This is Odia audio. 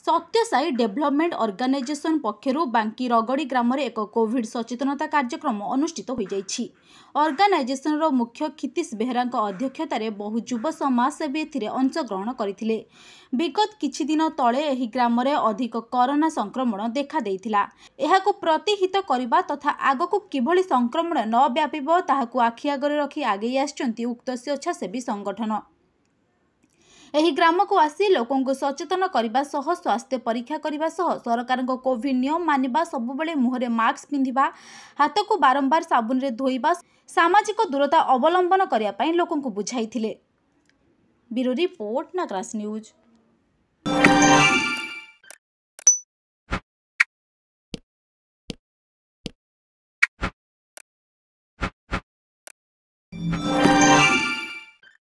ସତ୍ୟସାଇ ଡେଭଲପମେଣ୍ଟ ଅର୍ଗାନାଇଜେସନ ପକ୍ଷରୁ ବାଙ୍କି ରଗଡ଼ି ଗ୍ରାମରେ ଏକ କୋଭିଡ୍ ସଚେତନତା କାର୍ଯ୍ୟକ୍ରମ ଅନୁଷ୍ଠିତ ହୋଇଯାଇଛି ଅର୍ଗାନାଇଜେସନର ମୁଖ୍ୟ କ୍ଷିତିଶ ବେହେରାଙ୍କ ଅଧ୍ୟକ୍ଷତାରେ ବହୁ ଯୁବ ସମାଜସେବୀ ଏଥିରେ ଅଂଶଗ୍ରହଣ କରିଥିଲେ ବିଗତ କିଛି ଦିନ ତଳେ ଏହି ଗ୍ରାମରେ ଅଧିକ କରୋନା ସଂକ୍ରମଣ ଦେଖାଦେଇଥିଲା ଏହାକୁ ପ୍ରତିହିତ କରିବା ତଥା ଆଗକୁ କିଭଳି ସଂକ୍ରମଣ ନ ବ୍ୟାପିବ ତାହାକୁ ଆଖି ଆଗରେ ରଖି ଆଗେଇ ଆସିଛନ୍ତି ଉକ୍ତ ସ୍ୱେଚ୍ଛାସେବୀ ସଂଗଠନ ଏହି ଗ୍ରାମକୁ ଆସି ଲୋକଙ୍କୁ ସଚେତନ କରିବା ସହ ସ୍ୱାସ୍ଥ୍ୟ ପରୀକ୍ଷା କରିବା ସହ ସରକାରଙ୍କ କୋଭିଡ୍ ନିୟମ ମାନିବା ସବୁବେଳେ ମୁହଁରେ ମାସ୍କ ପିନ୍ଧିବା ହାତକୁ ବାରମ୍ବାର ସାବୁନରେ ଧୋଇବା ସାମାଜିକ ଦୂରତା ଅବଲମ୍ବନ କରିବା ପାଇଁ ଲୋକଙ୍କୁ ବୁଝାଇଥିଲେ